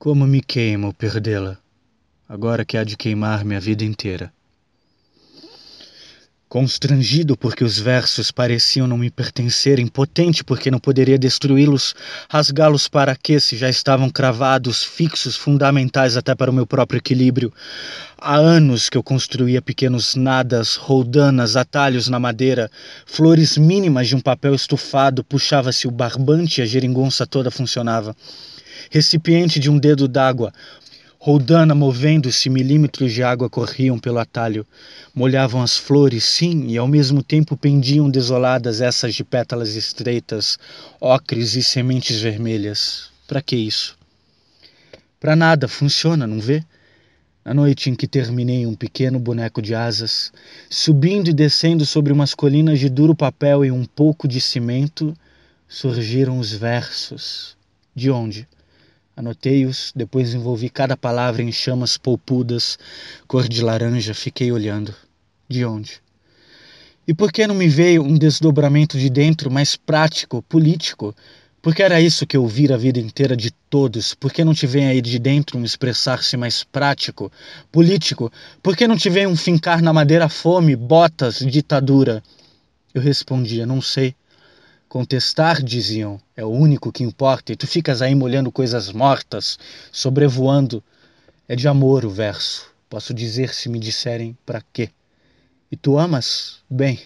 Como me queimo perdê-la, agora que há de queimar-me a vida inteira. Constrangido porque os versos pareciam não me pertencer, impotente porque não poderia destruí-los, rasgá-los para que se já estavam cravados, fixos, fundamentais até para o meu próprio equilíbrio. Há anos que eu construía pequenos nadas, roldanas, atalhos na madeira, flores mínimas de um papel estufado, puxava-se o barbante e a geringonça toda funcionava recipiente de um dedo d'água. Roldana, movendo-se, milímetros de água corriam pelo atalho. Molhavam as flores, sim, e ao mesmo tempo pendiam desoladas essas de pétalas estreitas, ocres e sementes vermelhas. Para que isso? Para nada, funciona, não vê? Na noite em que terminei um pequeno boneco de asas, subindo e descendo sobre umas colinas de duro papel e um pouco de cimento, surgiram os versos. De onde? Anotei-os, depois envolvi cada palavra em chamas polpudas, cor de laranja, fiquei olhando. De onde? E por que não me veio um desdobramento de dentro mais prático, político? Porque era isso que eu vira a vida inteira de todos. Por que não te vem aí de dentro um expressar-se mais prático, político? Por que não te vem um fincar na madeira fome, botas, ditadura? Eu respondia, não sei. Contestar, diziam, é o único que importa, e tu ficas aí molhando coisas mortas, sobrevoando. É de amor o verso, posso dizer se me disserem para quê. E tu amas? Bem,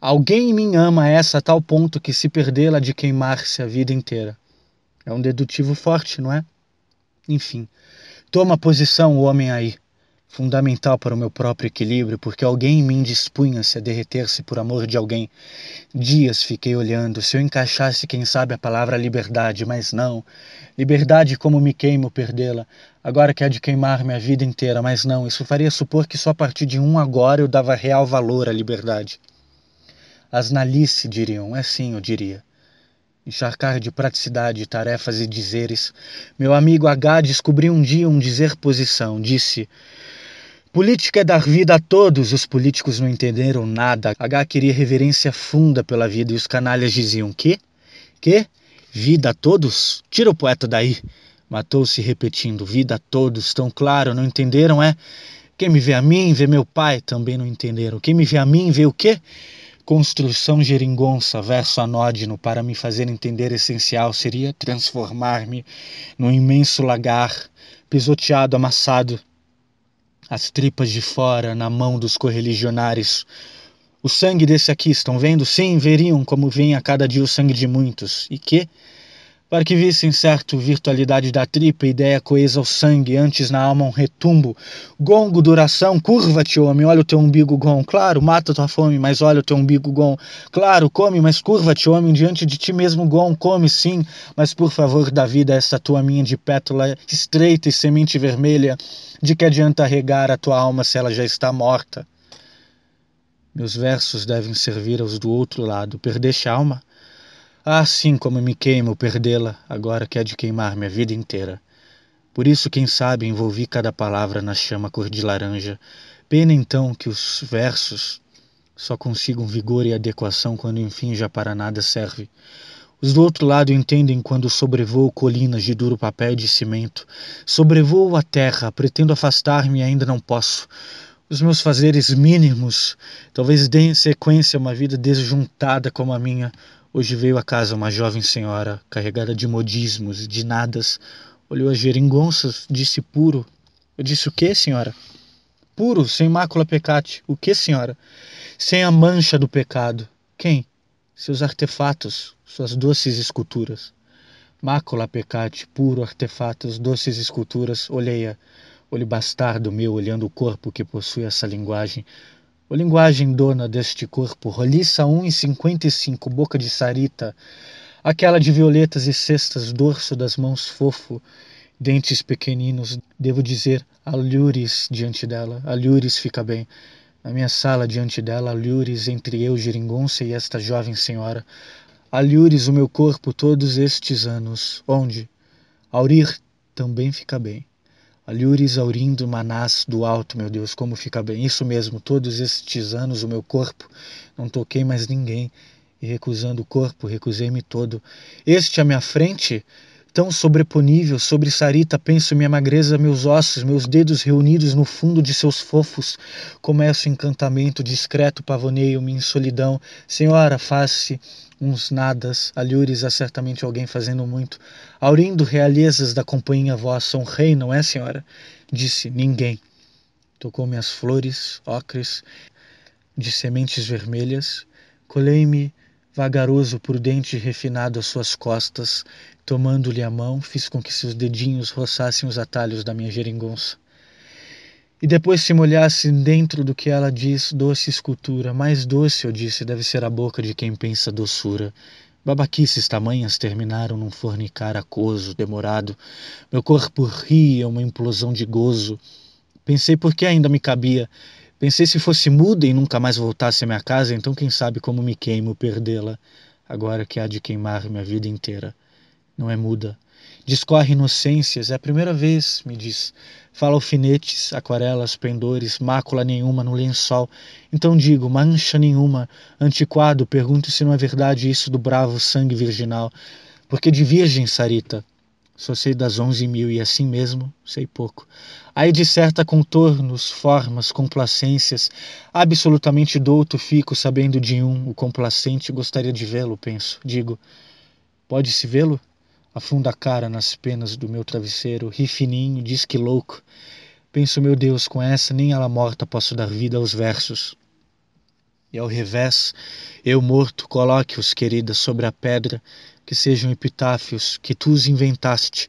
alguém em mim ama essa a tal ponto que se perdê-la de queimar-se a vida inteira. É um dedutivo forte, não é? Enfim, toma posição o homem aí fundamental para o meu próprio equilíbrio, porque alguém em mim dispunha-se a derreter-se por amor de alguém. Dias fiquei olhando, se eu encaixasse, quem sabe, a palavra liberdade, mas não. Liberdade, como me queimo perdê-la. Agora que há de queimar-me a vida inteira, mas não, isso faria supor que só a partir de um agora eu dava real valor à liberdade. As nalice diriam, é sim, eu diria encharcar de praticidade tarefas e dizeres. Meu amigo H descobriu um dia um dizer posição, disse: Política é dar vida a todos, os políticos não entenderam nada. H queria reverência funda pela vida e os canalhas diziam: Que? Que? Vida a todos? Tira o poeta daí. Matou-se repetindo: Vida a todos, tão claro, não entenderam, é? Quem me vê a mim, vê meu pai, também não entenderam. Quem me vê a mim, vê o quê? construção geringonça, verso anódino, para me fazer entender essencial seria transformar-me num imenso lagar, pisoteado, amassado, as tripas de fora na mão dos correligionários. O sangue desse aqui, estão vendo? Sim, veriam como vem a cada dia o sangue de muitos, e que, para que vissem certo virtualidade da tripa, ideia coesa ao sangue, antes na alma um retumbo. Gongo, duração, curva-te, homem, olha o teu umbigo, gon claro, mata tua fome, mas olha o teu umbigo, gon claro, come, mas curva-te, homem, diante de ti mesmo, gon come sim, mas por favor da vida esta tua minha de pétala estreita e semente vermelha, de que adianta regar a tua alma se ela já está morta? Meus versos devem servir aos do outro lado, perdeste a alma? Ah, sim, como me queimo perdê-la, agora que há de queimar minha vida inteira. Por isso, quem sabe, envolvi cada palavra na chama cor de laranja. Pena então que os versos só consigam vigor e adequação quando enfim já para nada serve. Os do outro lado entendem quando sobrevoo colinas de duro papel e de cimento. Sobrevoo a terra, pretendo afastar-me e ainda não posso os meus fazeres mínimos talvez deem sequência a uma vida desjuntada como a minha, Hoje veio a casa uma jovem senhora, carregada de modismos de nadas. Olhou as geringonças, disse puro. Eu disse o que, senhora? Puro, sem mácula pecate. O que, senhora? Sem a mancha do pecado. Quem? Seus artefatos, suas doces esculturas. Mácula pecate, puro, artefatos, doces esculturas. Olhei-a. Olho bastardo meu olhando o corpo que possui essa linguagem, o linguagem dona deste corpo, roliça 1,55, boca de sarita, aquela de violetas e cestas, dorso das mãos fofo, dentes pequeninos, devo dizer, alures diante dela, alures fica bem. Na minha sala, diante dela, alures entre eu, geringonça, e esta jovem senhora. Alures o meu corpo todos estes anos, onde? Aurir também fica bem. Alhures aurindo manás do alto, meu Deus, como fica bem. Isso mesmo, todos estes anos o meu corpo, não toquei mais ninguém. E recusando o corpo, recusei-me todo. Este à minha frente tão sobreponível, sobre Sarita penso minha magreza, meus ossos, meus dedos reunidos no fundo de seus fofos, começo encantamento, discreto pavoneio-me em solidão, senhora, faz-se uns nadas, alhures há certamente alguém fazendo muito, aurindo realezas da companhia vossa, um rei, não é, senhora? Disse, ninguém. Tocou-me as flores, ocres, de sementes vermelhas, colhei-me Vagaroso, prudente e refinado às suas costas, tomando-lhe a mão, fiz com que seus dedinhos roçassem os atalhos da minha geringonça. E depois se molhasse dentro do que ela diz, doce escultura, mais doce, eu disse, deve ser a boca de quem pensa doçura. Babaquices tamanhas terminaram num fornicar acoso, demorado. Meu corpo ria uma implosão de gozo. Pensei por que ainda me cabia Pensei se fosse muda e nunca mais voltasse à minha casa, então quem sabe como me queimo perdê-la, agora que há de queimar minha vida inteira. Não é muda. Discorre inocências, é a primeira vez, me diz. Fala alfinetes, aquarelas, pendores, mácula nenhuma no lençol. Então digo, mancha nenhuma. Antiquado, pergunto se não é verdade isso do bravo sangue virginal. Porque de virgem, Sarita, só sei das onze mil e assim mesmo sei pouco. Aí de certa contornos, formas, complacências. Absolutamente douto fico sabendo de um, o complacente gostaria de vê-lo, penso. Digo, pode-se vê-lo? Afunda a cara nas penas do meu travesseiro, ri fininho, diz que louco. Penso, meu Deus, com essa nem ela morta posso dar vida aos versos e ao revés, eu morto coloque-os, querida, sobre a pedra, que sejam epitáfios que tu os inventaste.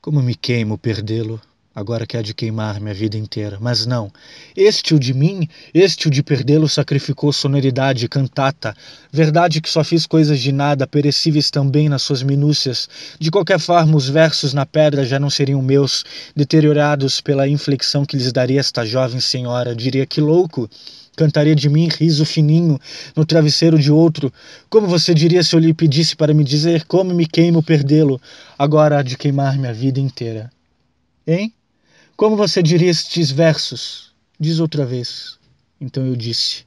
Como me queimo perdê-lo agora que há de queimar minha vida inteira. Mas não, este o de mim, este o de perdê-lo sacrificou sonoridade, cantata, verdade que só fiz coisas de nada, perecíveis também nas suas minúcias. De qualquer forma, os versos na pedra já não seriam meus, deteriorados pela inflexão que lhes daria esta jovem senhora. Diria que louco! Cantaria de mim riso fininho no travesseiro de outro. Como você diria se eu lhe pedisse para me dizer como me queimo perdê-lo, agora há de queimar minha vida inteira? Hein? Como você diria estes versos? Diz outra vez. Então eu disse.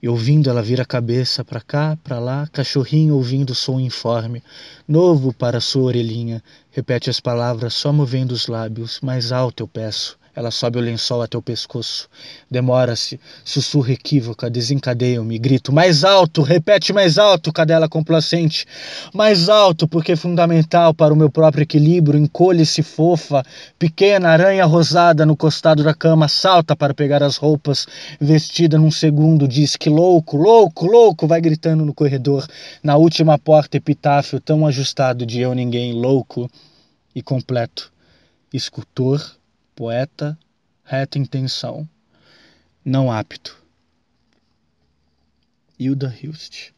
E ouvindo ela vir a cabeça para cá, para lá, cachorrinho ouvindo o som informe, novo para sua orelhinha, repete as palavras só movendo os lábios, mais alto eu peço. Ela sobe o lençol até o pescoço. Demora-se, sussurra equívoca, desencadeia-me, grito mais alto, repete mais alto, cadela complacente. Mais alto, porque é fundamental para o meu próprio equilíbrio. Encolhe-se fofa, pequena aranha rosada no costado da cama, salta para pegar as roupas, vestida num segundo, diz que louco, louco, louco, vai gritando no corredor. Na última porta, epitáfio tão ajustado de eu ninguém, louco e completo. Escultor poeta, reta intenção, não apto. Hilda Hilst